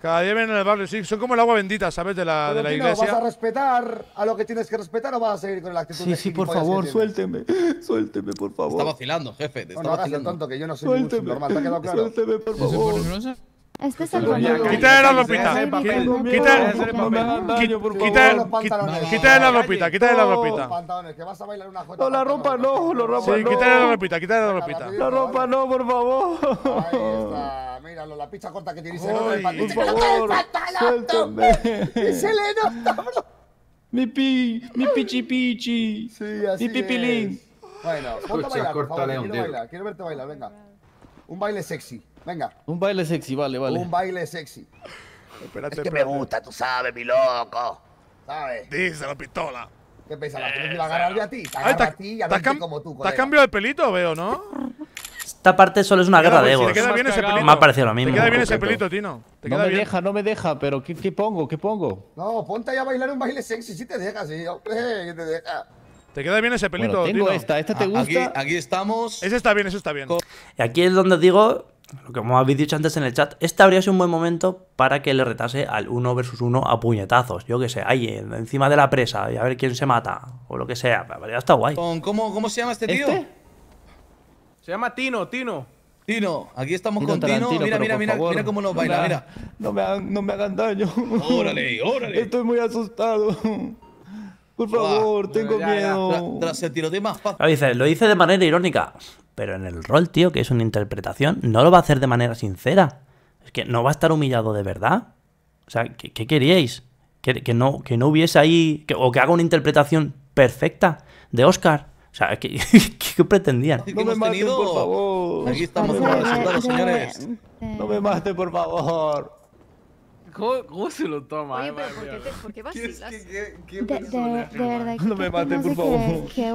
Cada día vienen al barrio, sí, son como el agua bendita, ¿sabes? De la, de la iglesia. ¿Vas a
respetar a lo que tienes que respetar o vas a seguir con la actitud Sí, de sí, por favor,
suélteme. Suélteme, por favor. Te está vacilando, jefe. no, que yo no soy normal, Suélteme,
por favor. Este, este, este es el bonito. Quítale la ropita. Quítale la ropita,
quítale la ropita.
No, la ropa no, la ropa no. Sí, quítale la ropita,
de la ropita. La
ropa no, por favor. Ahí
está, míralo, la picha corta que tiene ese Por favor, suéltame. Se le nota, bro.
Mi pi, mi pichi pichi. Sí, así Mi pipilín.
Bueno, ponte a bailar, Quiero verte bailar, venga. Un baile sexy. Venga. Un baile sexy, vale, vale. Un baile sexy. Espérate, es que me gusta, tú sabes, mi loco. ¿Sabes? la pistola. ¿Qué pensás?
¿La tienes que va a ti? Te a ti como tú, ¿Te has cambiado de pelito, veo, no?
Esta parte solo es una
guerra de egos. te queda bien ese pelito. Me ha parecido lo mismo. Te queda bien ese pelito, Tino. ¿Te no me
deja,
no me deja, pero ¿qué, pongo? ¿Qué pongo?
No, ponte ahí a bailar un baile sexy, si te deja, si te deja.
Te queda bien ese pelito, bueno, tengo esta, esta te gusta.
Aquí, estamos. Ese está bien, ese está bien. aquí es donde digo lo que como habéis dicho antes en el chat, este habría sido un buen momento para que le retase al 1 versus 1 a puñetazos, yo que sé, ahí encima de la presa y a ver quién se mata o lo que sea, ya está guay. ¿Cómo, cómo se llama este tío? ¿Este? Se llama Tino, Tino. Tino, aquí estamos con Tino. Mira, mira, mira, mira cómo nos baila, mira. No me,
hagan, no me hagan daño. Órale, órale. Estoy muy asustado. Por favor, tengo miedo. Tras el de más
fácil. Lo lo dice de manera irónica. Pero en el rol, tío, que es una interpretación, no lo va a hacer de manera sincera. Es que no va a estar humillado de verdad. O sea, ¿qué, queríais? ¿Que, no, que no hubiese ahí... ¿O que haga una interpretación perfecta de Oscar? O sea, ¿qué, qué, pretendían?
No me mates, por favor. Aquí estamos señores. No me mates, por favor. ¿Cómo, se lo toma? Oye, pero
¿por qué, te, vacilas? ¿Qué, qué, de, verdad.
No me maten, por favor. Qué,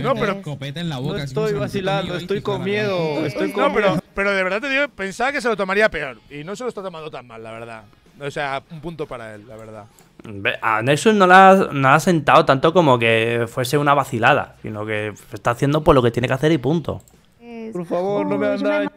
No, pero. en la boca, no estoy vacilando, estoy con miedo. Estoy con no, pero,
pero de verdad te digo, pensaba que se lo tomaría peor. Y no se lo está tomando tan mal, la verdad. O sea, un punto para él, la verdad.
A Nelson no la, no la ha sentado tanto como que fuese una vacilada, sino que está haciendo por lo que tiene que hacer y punto.
Pues,
por favor, no me hagan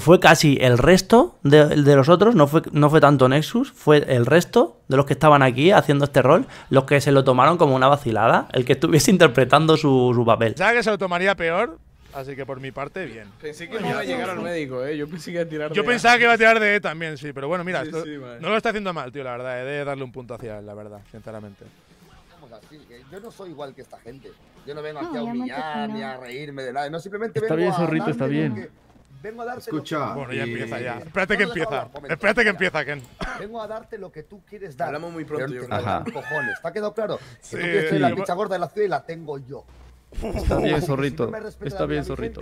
Fue,
casi el resto de, los otros, no fue, no fue tanto Nexus, fue el resto de los que estaban aquí haciendo este rol, los que se lo tomaron como una vacilada, el que estuviese interpretando su, papel.
¿Sabes que se lo tomaría peor? Así que por mi parte, bien. Pensé que iba a llegar al médico, ¿eh? Yo pensé que iba a tirar pensaba que iba a tirar de E también, sí. Pero bueno, mira, no lo está haciendo mal, tío, la verdad. He de darle un punto hacia él, la verdad, sinceramente.
yo no soy igual que esta gente. Yo no vengo aquí a humillar ni a reírme de nada. No, simplemente está bien, zorrito, está bien. vengo a darte Escucha. Que... Bueno, ya empieza ya. Espérate que empieza.
Espérate que empieza, Ken.
Vengo a darte lo que tú quieres dar. Hablamos muy pronto. Yo. Ajá. Cojones. está quedado claro? Sí. Que la picha gorda de la ciudad y la tengo yo. Está bien, zorrito. está bien, zorrito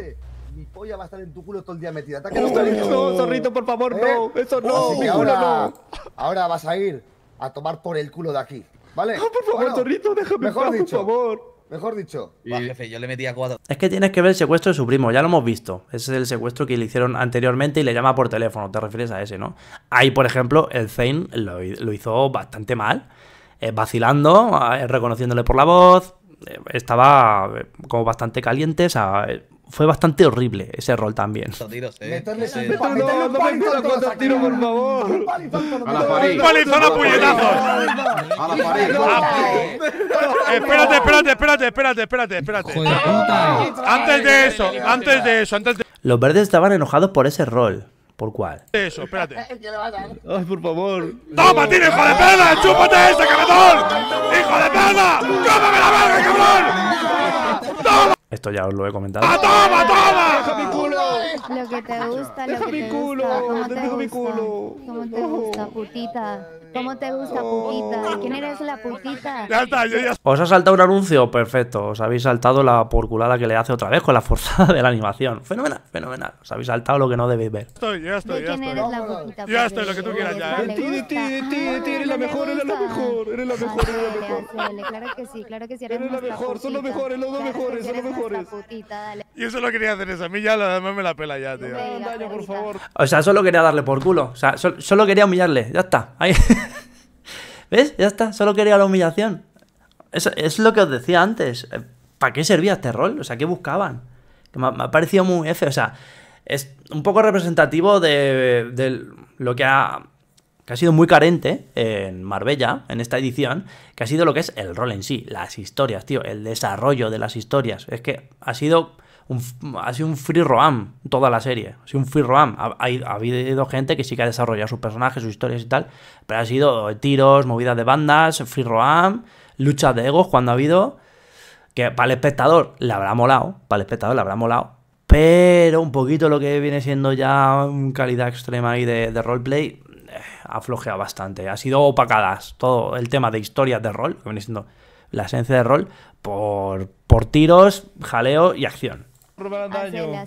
mi polla va a estar en tu culo todo el día metida. no, zorrito, por favor, no. ¿Eh? Eso no, mi ahora, no. Ahora vas a ir a tomar por el culo de aquí, ¿vale? por favor, zorrito, déjame mejor por favor. Mejor dicho. yo le a cuatro.
Es que tienes que ver el secuestro de su primo, ya lo hemos visto. Ese es el secuestro que le hicieron anteriormente y le llama por teléfono, te refieres a ese, ¿no? Ahí, por ejemplo, el Zane lo, hizo bastante mal, eh, vacilando, eh, reconociéndole por la voz, eh, estaba como bastante caliente, o sea, fue bastante horrible ese rol también.
Espérate,
espérate,
espérate, espérate, espérate, espérate. Antes de eso, antes de eso, antes de
Los verdes estaban enojados por ese rol. ¿Por cuál?
Eso, espérate. Ay, por favor.
¡Toma, tío, hijo
de perra! ¡Chúpate ese, cabezón! ¡Hijo de perra! ¡Cómame la verga, cabrón!
¡Toma! Esto ya os lo he comentado. ¡A ¡Ah, toma,
toma! ¡Deja mi culo! Lo que te gusta, lo que te gusta. Deja mi culo, deja mi culo. ¿Cómo te gusta, putita? Oh. ¿Cómo te gusta, oh. Putita? ¿Quién eres la Putita?
Ya está, yo ya... ¿Os ha saltado un anuncio? Perfecto. Os habéis saltado la porculada que le hace otra vez con la forzada de la animación. Fenomenal, fenomenal. Os habéis saltado lo que no debéis ver.
Estoy, ya estoy, ya estoy. Eres la putita, ya estoy, lo que tú quieras ya. De ti, de
ti, de ti, de ah, ti. Eres la mejor, eres la
mejor. Eres la mejor, eres la
mejor. claro que sí, claro que sí. Eres, la mejor, son los mejores, los dos mejores, son los mejores.
Y eso lo quería hacer eso. A mí ya la me la pela ya, tío. por favor.
O sea, solo quería darle por culo. O sea, solo quería humillarle. Ya está. Ahí. ¿Ves? Ya está, solo quería la humillación. Es, es lo que os decía antes. Eh, ¿Para qué servía este rol? O sea, ¿qué buscaban? me, ha parecido muy F. O sea, es un poco representativo de, lo que ha, que ha sido muy carente en Marbella, en esta edición, que ha sido lo que es el rol en sí, las historias, tío, el desarrollo de las historias. Es que ha sido ha sido un free roam toda la serie. Ha sido un free roam. Ha, habido gente que sí que ha desarrollado sus personajes, sus historias y tal, pero ha sido tiros, movidas de bandas, free roam, luchas de egos cuando ha habido. Que para el espectador le habrá molado, para el espectador le habrá molado, pero un poquito lo que viene siendo ya calidad extrema ahí de, roleplay eh, ha flojeado bastante. Ha sido opacadas todo el tema de historias de rol, que viene siendo la esencia de rol, por, por tiros, jaleo y acción.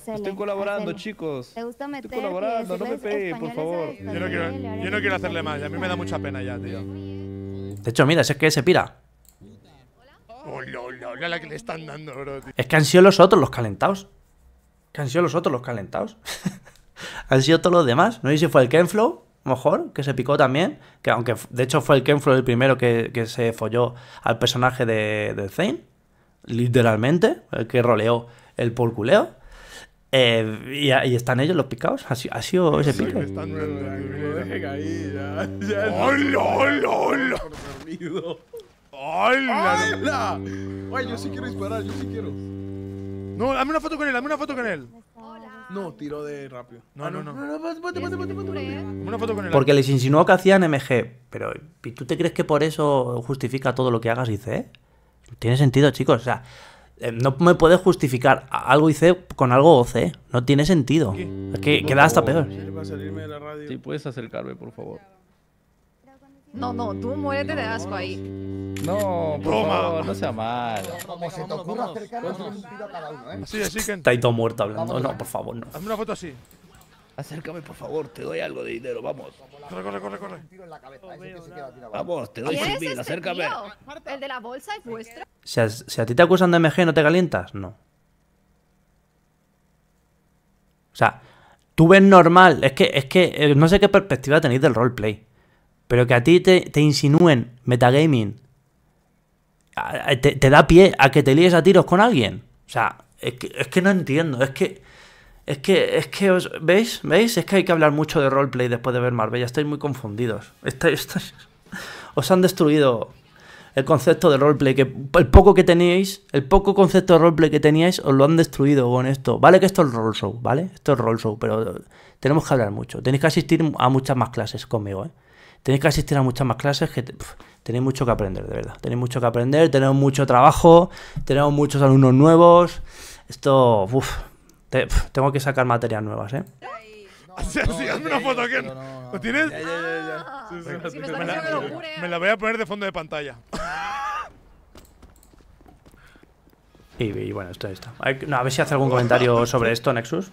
Estoy colaborando, chicos. ¿Te Estoy colaborando, no me pegues, por favor. Yo no, quiero, yo no quiero hacerle más, a mí me da mucha pena ya, tío.
De hecho, mira, si es que se pira.
Hola, la que le están dando,
Es que han sido los otros los calentados. Que han sido los otros los calentados. han sido todos los demás. No sé si fue el Kenflow, mejor, que se picó también. Que aunque de hecho fue el Kenflow el primero que, se folló al personaje de, de Zane. Literalmente, el que roleó el polculeo Eh, y, y, están ellos los picados. Ha, ha sido ese pico. ¡Hola,
hola, hola! ¡Hola! Ay, yo sí quiero disparar, yo sí quiero. No, dame una foto con él, dame una foto con él. No, tiro de rápido. No, ah, no, no. Una foto con él. Porque les
insinuó que hacían MG. Pero, ¿y tú te crees que por eso justifica todo lo que hagas dice C? Tiene sentido, chicos. O sea, eh, no me puedes justificar algo hice con algo OC. ¿eh? No tiene sentido. Es que queda hasta peor.
Sí, puedes acercarme, por favor.
No, no, tú muérete de asco ahí. No, broma no sea
malo.
Como se te ocurra acercarnos un a cada uno,
¿eh? así que... Está ahí todo muerto hablando. No, ¿eh? por favor, no. Hazme
una foto así. Acércame, por favor, te doy algo de dinero, vamos. Corre, corre, corre, corre.
Vamos, te doy 100 mil, este acércame. ¿El de la bolsa es vuestra?
Si
a, ti te acusan de MG, ¿no te calientas? No. O sea, tú ves normal. Es que, es que eh, no sé qué perspectiva tenéis del roleplay. Pero que a ti te, insinúen metagaming. Te, te, da pie a que te líes a tiros con alguien. O sea, es que no entiendo. Es que es que, es que os. ¿Veis? ¿Veis? Es que hay que hablar mucho de roleplay después de ver Marvel. Ya estáis muy confundidos. Estáis, Os han destruido el concepto de roleplay. Que el poco que teníais, el poco concepto de roleplay que teníais, os lo han destruido con esto. Vale que esto es roll show, ¿vale? Esto es roll show, pero tenemos que hablar mucho. Tenéis que asistir a muchas más clases conmigo, ¿eh? Tenéis que asistir a muchas más clases que. tenéis mucho que aprender, de verdad. Tenéis mucho que aprender, tenemos mucho trabajo, tenemos muchos alumnos nuevos. Esto. Uf, tengo que sacar materias nuevas, ¿eh?
Sí, hazme una foto, ¿Lo tienes? ¿eh? Me la voy a poner de fondo de pantalla.
Y, bueno, esto está. a ver si hace algún comentario sobre esto, Nexus.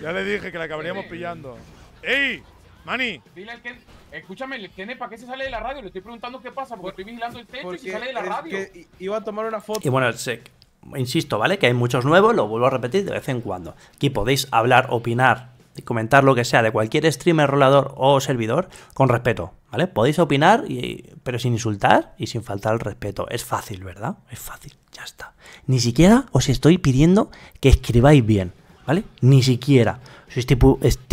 Ya le dije que la acabaríamos pillando. ¡Ey! ¡Mani! Dile al Ken. Escúchame, ¿para qué se sale de la radio? Le estoy preguntando qué pasa, porque estoy vigilando el techo y se sale de la radio. iba a tomar una foto. Y
bueno, el sec insisto, ¿vale? Que hay muchos nuevos, lo vuelvo a repetir de vez en cuando. Aquí podéis hablar, opinar, y comentar lo que sea de cualquier streamer, rolador o servidor con respeto, ¿vale? Podéis opinar, pero sin insultar y sin faltar el respeto. Es fácil, ¿verdad? Es fácil, ya está. Ni siquiera os estoy pidiendo que escribáis bien, ¿vale? Ni siquiera. Os estoy,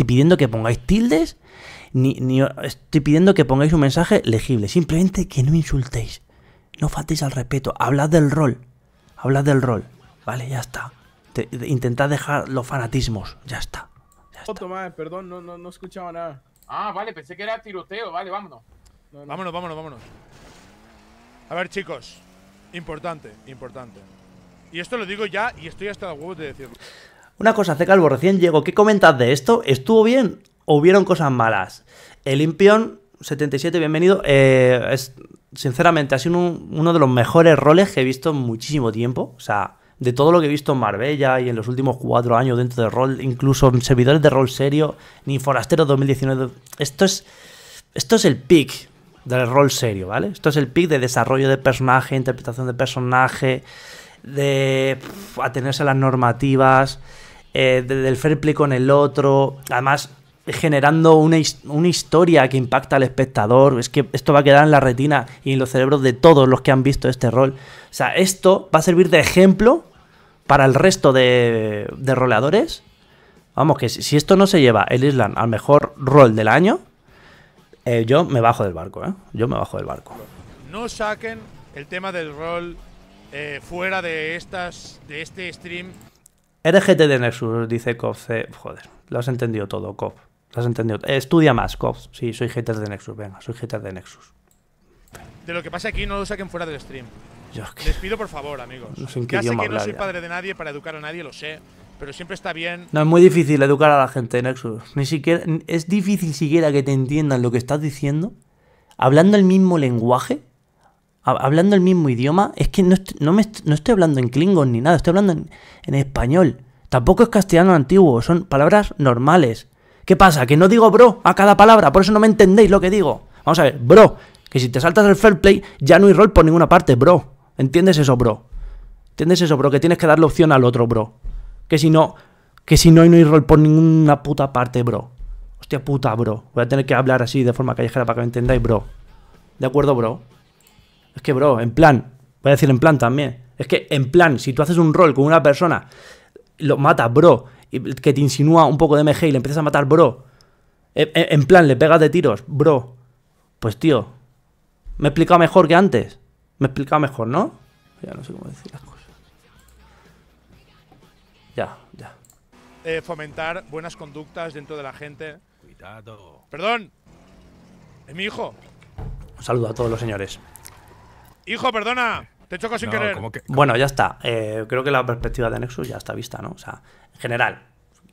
pidiendo que pongáis tildes, ni, ni estoy pidiendo que pongáis un mensaje legible. Simplemente que no insultéis. No faltéis al respeto. Hablad del rol hablad del rol, vale, ya está. intentad dejar los fanatismos,
ya está. perdón, no, no, escuchaba nada. Ah, vale, pensé que era tiroteo, vale, vámonos. Vámonos, vámonos, vámonos. A ver, chicos, importante, importante. Y esto lo digo ya y estoy hasta los huevos de decirlo.
Una cosa, C. Calvo, recién llego, ¿Qué comentad de esto? ¿Estuvo bien o hubieron cosas malas? El Impion 77, bienvenido. Eh, es, sinceramente, ha sido uno de los mejores roles que he visto en muchísimo tiempo. O sea, de todo lo que he visto en Marbella y en los últimos cuatro años dentro de rol, incluso en servidores de rol serio, ni Forastero 2019. Esto es, esto es el pick del rol serio, ¿vale? Esto es el pic de desarrollo de personaje, interpretación de personaje, de atenerse a las normativas, eh, del fair play con el otro. Además, generando una, historia que impacta al espectador. Es que esto va a quedar en la retina y en los cerebros de todos los que han visto este rol. O sea, esto va a servir de ejemplo para el resto de, de roleadores. Vamos, que si, esto no se lleva el Island al mejor rol del año, eh, yo me bajo del barco, ¿eh? Yo me bajo del barco.
No saquen el tema del rol eh, fuera de, estas,
de este stream. RGT de Nexus, dice Kof. Joder, lo has entendido todo, Kof has entendido. Eh, estudia más, Cops. Sí, soy hater de Nexus. Venga, soy hater de Nexus.
De lo que pasa aquí, no lo saquen fuera del stream. Les pido por favor, amigos. No sé que no soy padre de nadie para educar a nadie, lo sé. Pero siempre está bien. No, es muy
difícil educar a la gente, de Nexus. Ni siquiera. Es difícil siquiera que te entiendan lo que estás diciendo. Hablando el mismo lenguaje. Hablando el mismo idioma. Es que no, no, estoy hablando en klingon ni nada. Estoy hablando en español. Tampoco es castellano antiguo. Son palabras normales. ¿Qué pasa? Que no digo bro a cada palabra, por eso no me entendéis lo que digo. Vamos a ver, bro, que si te saltas el fair play ya no hay rol por ninguna parte, bro. ¿Entiendes eso, bro? ¿Entiendes eso, bro? Que tienes que darle opción al otro, bro. Que si no, que si no hay no hay rol por ninguna puta parte, bro. Hostia puta, bro. Voy a tener que hablar así de forma callejera para que me entendáis, bro. ¿De acuerdo, bro? Es que, bro, en plan, voy a decir en plan también. Es que, en plan, si tú haces un rol con una persona, lo matas, bro, que te insinúa un poco de MG y le empiezas a matar, bro. En plan, le pegas de tiros, bro. Pues tío, me he explicado mejor que antes. Me he explicado mejor, ¿no? Ya no sé cómo decir las cosas. Ya, ya.
Eh, fomentar buenas conductas dentro de la gente. Cuidado. Perdón. Es mi hijo.
Un saludo a todos los señores.
Hijo, perdona.
Bueno, ya está. Eh, creo que la perspectiva de Nexus ya está vista, ¿no? O sea, en general,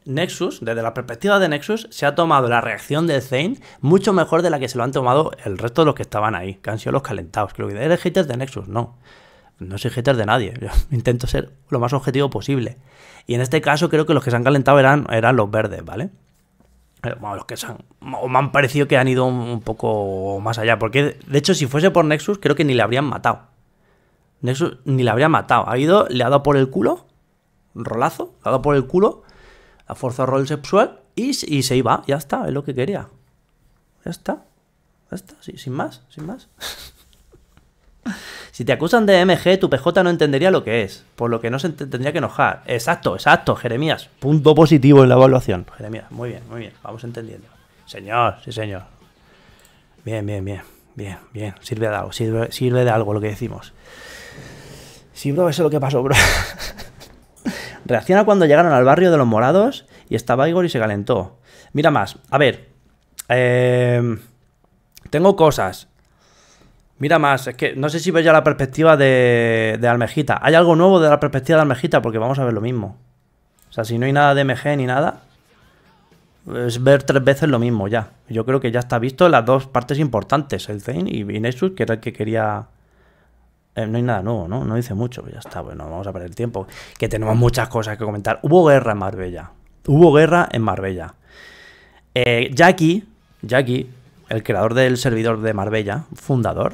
Nexus, desde la perspectiva de Nexus, se ha tomado la reacción de Zane mucho mejor de la que se lo han tomado el resto de los que estaban ahí, que han sido los calentados. Creo que eres hater de Nexus, no. No soy hater de nadie. intento ser lo más objetivo posible. Y en este caso, creo que los que se han calentado eran, eran los verdes, ¿vale? Eh, bueno, los que se han, o me han parecido que han ido un poco más allá. Porque, de hecho, si fuese por Nexus, creo que ni le habrían matado ni la habría matado. Ha ido, le ha dado por el culo, rolazo, le ha dado por el culo, ha forzado rol sexual y, y se iba. Ya está, es lo que quería. Ya está. Ya está, sí, sin más, sin más. si te acusan de MG, tu PJ no entendería lo que es, por lo que no se tendría que enojar. Exacto, exacto, Jeremías. Punto positivo en la evaluación. Jeremías, muy bien, muy bien, vamos entendiendo. Señor, sí, señor. Bien, bien, bien, bien, bien. Sirve de algo, sirve, sirve de algo lo que decimos. Sí, bro, eso es lo que pasó, bro. Reacciona cuando llegaron al barrio de los morados y estaba Igor y se calentó. Mira más, a ver. Em, tengo cosas. Mira más, es que no sé si veis ya la perspectiva de, Almejita. ¿Hay algo nuevo de la perspectiva de Almejita? Porque vamos a ver lo mismo. O sea, si no hay nada de MG ni nada, es ver tres veces lo mismo ya. Yo creo que ya está visto las dos partes importantes, el Zane y Nexus, que era el que quería eh, no hay nada nuevo, ¿no? No dice mucho, ya está, bueno, vamos a perder tiempo. Que tenemos muchas cosas que comentar. Hubo guerra en Marbella. Hubo guerra en Marbella. Eh, Jackie, Jackie, el creador del servidor de Marbella, fundador.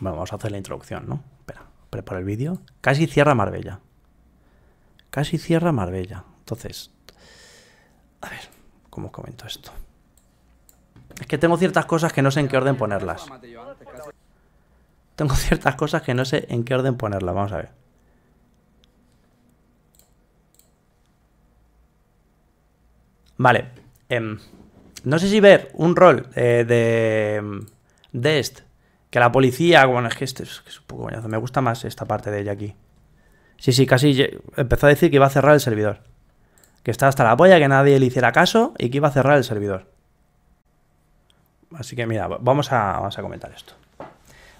Bueno, vamos a hacer la introducción, ¿no? Espera, preparo el vídeo. Casi cierra Marbella. Casi cierra Marbella. Entonces, a ver, ¿cómo comento esto? Es que tengo ciertas cosas que no sé en qué orden ponerlas tengo ciertas cosas que no sé en qué orden ponerlas. Vamos a ver. Vale. Em, no sé si ver un rol eh, de, em, de este. Que la policía... Bueno, es que este es, un poco Me gusta más esta parte de ella aquí. Sí, sí, casi empezó a decir que iba a cerrar el servidor. Que estaba hasta la polla, que nadie le hiciera caso y que iba a cerrar el servidor. Así que mira, vamos vamos a comentar esto.